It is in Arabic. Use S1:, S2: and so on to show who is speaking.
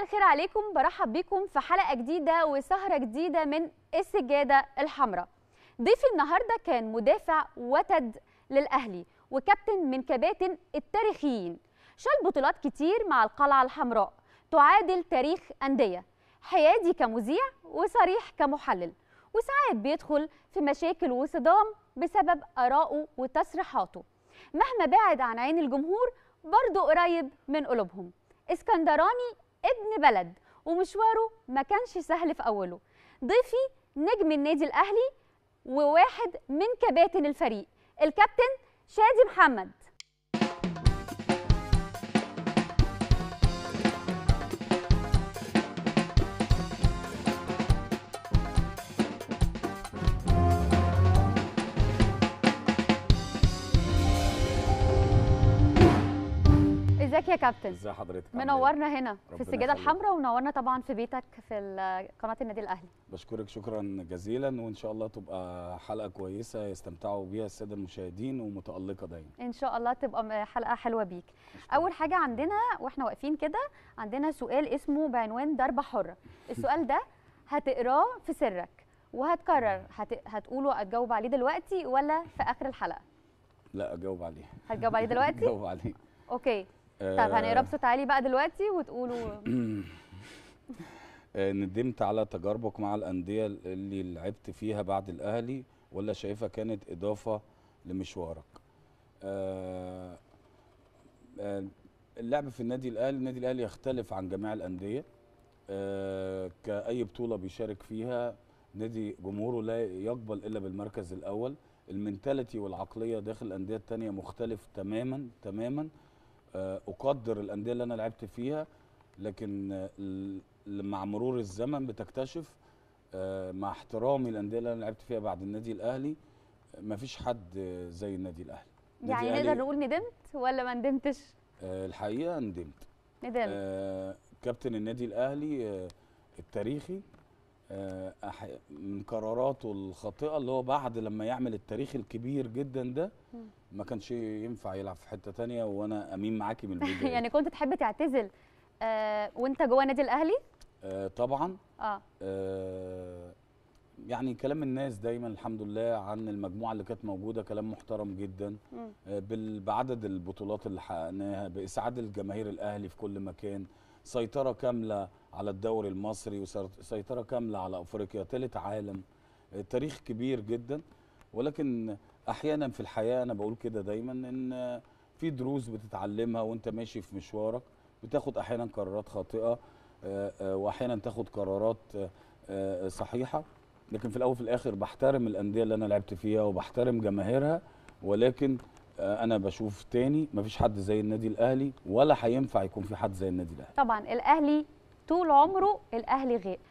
S1: مساء الخير عليكم برحب بيكم في حلقة جديدة وسهرة جديدة من السجادة الحمراء ضيفي النهاردة كان مدافع وتد للأهلي وكابتن من كباتن التاريخيين شال بطولات كتير مع القلعة الحمراء تعادل تاريخ أندية حيادي كمذيع وصريح كمحلل وساعات بيدخل في مشاكل وصدام بسبب آرائه وتصريحاته مهما بعد عن عين الجمهور برضه قريب من قلوبهم اسكندراني ابن بلد ومشواره ما كانش سهل في أوله ضيفي نجم النادي الأهلي وواحد من كباتن الفريق الكابتن شادي محمد ازيك يا كابتن
S2: ازي حضرتك ايه؟ منورنا
S1: هنا في السجاده الحمراء ونورنا طبعا في بيتك في قناه النادي الاهلي
S2: بشكرك شكرا جزيلا وان شاء الله تبقى حلقه كويسه يستمتعوا بيها الساده المشاهدين ومتالقه دايما
S1: ان شاء الله تبقى حلقه حلوه بيك اول حاجه عندنا واحنا واقفين كده عندنا سؤال اسمه بعنوان ضربه حره السؤال ده هتقراه في سرك وهتكرر هت... هتقوله هتجاوب عليه دلوقتي ولا في اخر الحلقه
S2: لا اجاوب عليه هتجاوب عليه دلوقتي اجاوب عليه اوكي طب آه، هنقرا بصوت
S1: عالي بقى دلوقتي وتقولوا
S2: آه، ندمت على تجاربك مع الانديه اللي لعبت فيها بعد الاهلي ولا شايفها كانت اضافه لمشوارك آه، اللعب في النادي الاهلي النادي الاهلي يختلف عن جميع الانديه كاي بطوله بيشارك فيها نادي جمهوره لا يقبل الا بالمركز الاول المنتاليتي والعقليه داخل الانديه الثانيه مختلف تماما تماما آه، اقدر الانديه اللي انا لعبت فيها لكن آه، مع مرور الزمن بتكتشف آه، مع احترامي الانديه اللي انا لعبت فيها بعد النادي الاهلي مفيش حد زي النادي الاهلي يعني نقدر نقول
S1: ندمت ولا ما ندمتش
S2: الحقيقه ندمت ندمت آه كابتن النادي الاهلي التاريخي آه، من قراراته الخاطئه اللي هو بعد لما يعمل التاريخ الكبير جدا ده ما كانش ينفع يلعب في حته تانية وانا امين معاكي من البدايه
S1: يعني كنت تحب تعتزل آه وانت جوه نادي الاهلي
S2: آه طبعا آه. آه يعني كلام الناس دايما الحمد لله عن المجموعه اللي كانت موجوده كلام محترم جدا آه بعدد البطولات اللي حققناها باسعاد الجماهير الاهلي في كل مكان سيطره كامله على الدوري المصري وسيطره كامله على افريقيا ثالث عالم تاريخ كبير جدا ولكن احيانا في الحياه انا بقول كده دايما ان في دروس بتتعلمها وانت ماشي في مشوارك بتاخد احيانا قرارات خاطئه واحيانا تاخد قرارات صحيحه لكن في الاول وفي الاخر بحترم الانديه اللي انا لعبت فيها وبحترم جماهيرها ولكن انا بشوف تاني مفيش حد زي النادي الاهلي ولا هينفع يكون في حد زي النادي الاهلي
S1: طبعا الاهلي طول عمره الاهلي غير